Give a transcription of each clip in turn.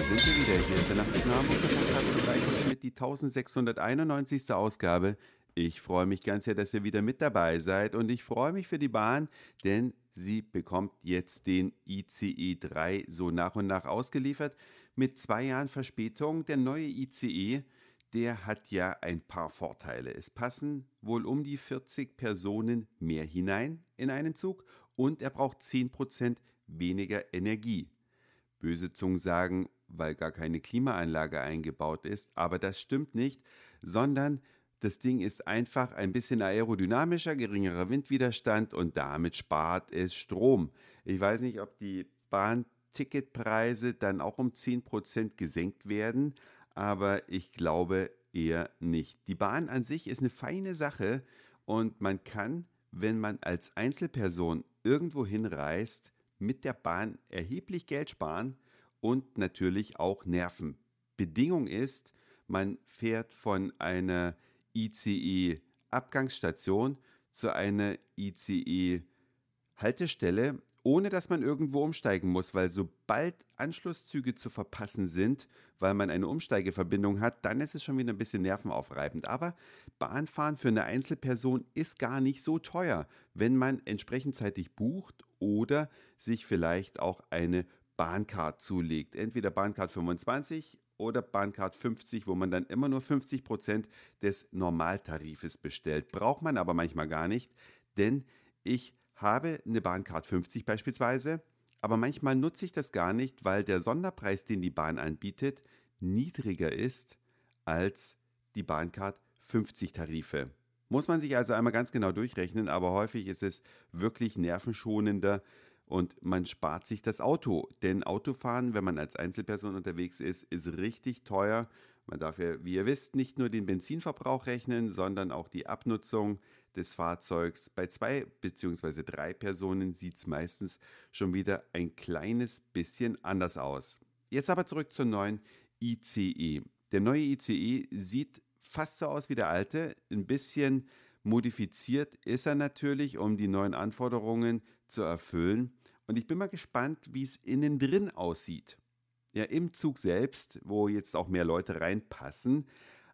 Da sind wir wieder. Hier ist der Nachtzug nach Hamburg, der Podcast von Heiko Schmidt, die 1691. Ausgabe. Ich freue mich ganz sehr, dass ihr wieder mit dabei seid und ich freue mich für die Bahn, denn sie bekommt jetzt den ICE 3 so nach und nach ausgeliefert mit zwei Jahren Verspätung. Der neue ICE, der hat ja ein paar Vorteile. Es passen wohl um die 40 Personen mehr hinein in einen Zug und er braucht 10% weniger Energie Böse Zungen sagen, weil gar keine Klimaanlage eingebaut ist, aber das stimmt nicht, sondern das Ding ist einfach ein bisschen aerodynamischer, geringerer Windwiderstand und damit spart es Strom. Ich weiß nicht, ob die Bahnticketpreise dann auch um 10% gesenkt werden, aber ich glaube eher nicht. Die Bahn an sich ist eine feine Sache und man kann, wenn man als Einzelperson irgendwo hinreist, mit der Bahn erheblich Geld sparen und natürlich auch Nerven. Bedingung ist, man fährt von einer ICE-Abgangsstation zu einer ICE-Haltestelle, ohne dass man irgendwo umsteigen muss, weil sobald Anschlusszüge zu verpassen sind, weil man eine Umsteigeverbindung hat, dann ist es schon wieder ein bisschen nervenaufreibend. Aber Bahnfahren für eine Einzelperson ist gar nicht so teuer, wenn man entsprechend zeitig bucht oder sich vielleicht auch eine Bahncard zulegt. Entweder Bahncard 25 oder Bahncard 50, wo man dann immer nur 50% Prozent des Normaltarifes bestellt. Braucht man aber manchmal gar nicht, denn ich habe eine Bahncard 50 beispielsweise, aber manchmal nutze ich das gar nicht, weil der Sonderpreis, den die Bahn anbietet, niedriger ist als die Bahncard 50 Tarife. Muss man sich also einmal ganz genau durchrechnen, aber häufig ist es wirklich nervenschonender und man spart sich das Auto. Denn Autofahren, wenn man als Einzelperson unterwegs ist, ist richtig teuer. Man darf ja, wie ihr wisst, nicht nur den Benzinverbrauch rechnen, sondern auch die Abnutzung des Fahrzeugs. Bei zwei bzw. drei Personen sieht es meistens schon wieder ein kleines bisschen anders aus. Jetzt aber zurück zur neuen ICE. Der neue ICE sieht fast so aus wie der alte, ein bisschen modifiziert ist er natürlich, um die neuen Anforderungen zu erfüllen. Und ich bin mal gespannt, wie es innen drin aussieht. Ja, im Zug selbst, wo jetzt auch mehr Leute reinpassen.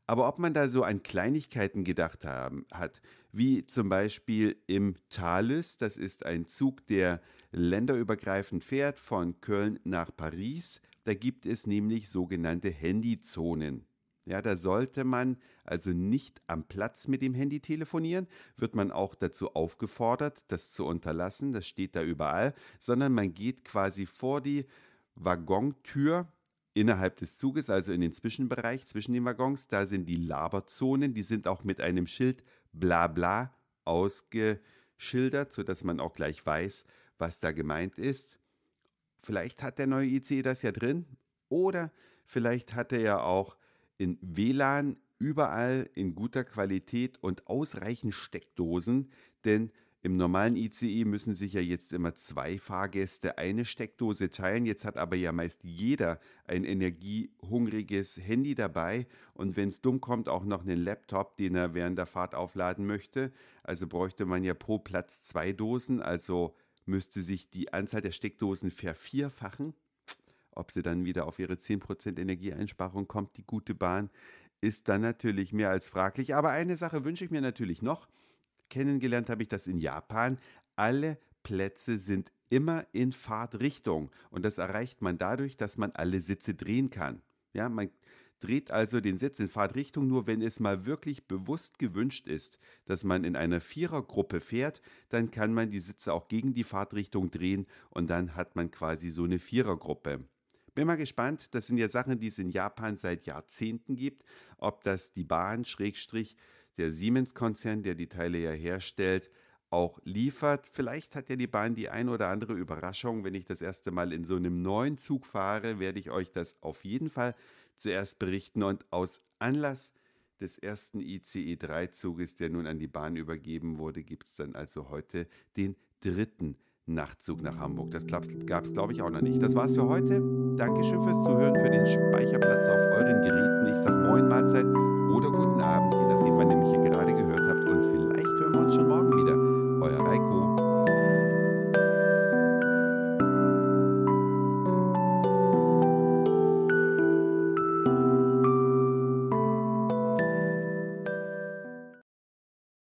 Aber ob man da so an Kleinigkeiten gedacht haben, hat, wie zum Beispiel im Thalys, das ist ein Zug, der länderübergreifend fährt von Köln nach Paris, da gibt es nämlich sogenannte Handyzonen. Ja, da sollte man also nicht am Platz mit dem Handy telefonieren, wird man auch dazu aufgefordert, das zu unterlassen, das steht da überall, sondern man geht quasi vor die Waggontür innerhalb des Zuges, also in den Zwischenbereich zwischen den Waggons, da sind die Laberzonen, die sind auch mit einem Schild bla bla ausgeschildert, sodass man auch gleich weiß, was da gemeint ist. Vielleicht hat der neue ICE das ja drin oder vielleicht hat er ja auch in WLAN überall in guter Qualität und ausreichend Steckdosen, denn im normalen ICE müssen sich ja jetzt immer zwei Fahrgäste eine Steckdose teilen. Jetzt hat aber ja meist jeder ein energiehungriges Handy dabei und wenn es dumm kommt, auch noch einen Laptop, den er während der Fahrt aufladen möchte. Also bräuchte man ja pro Platz zwei Dosen, also müsste sich die Anzahl der Steckdosen vervierfachen ob sie dann wieder auf ihre 10% Energieeinsparung kommt, die gute Bahn, ist dann natürlich mehr als fraglich. Aber eine Sache wünsche ich mir natürlich noch. Kennengelernt habe ich das in Japan. Alle Plätze sind immer in Fahrtrichtung und das erreicht man dadurch, dass man alle Sitze drehen kann. Ja, man dreht also den Sitz in Fahrtrichtung, nur wenn es mal wirklich bewusst gewünscht ist, dass man in einer Vierergruppe fährt, dann kann man die Sitze auch gegen die Fahrtrichtung drehen und dann hat man quasi so eine Vierergruppe. Bin mal gespannt. Das sind ja Sachen, die es in Japan seit Jahrzehnten gibt. Ob das die Bahn, Schrägstrich, der Siemens-Konzern, der die Teile ja herstellt, auch liefert. Vielleicht hat ja die Bahn die ein oder andere Überraschung. Wenn ich das erste Mal in so einem neuen Zug fahre, werde ich euch das auf jeden Fall zuerst berichten. Und aus Anlass des ersten ICE 3-Zuges, der nun an die Bahn übergeben wurde, gibt es dann also heute den dritten Nachtzug nach Hamburg. Das gab es, glaube ich, auch noch nicht. Das war's für heute. Dankeschön fürs Zuhören, für den Speicherplatz auf euren Geräten. Ich sage Moin Mahlzeit oder guten Abend.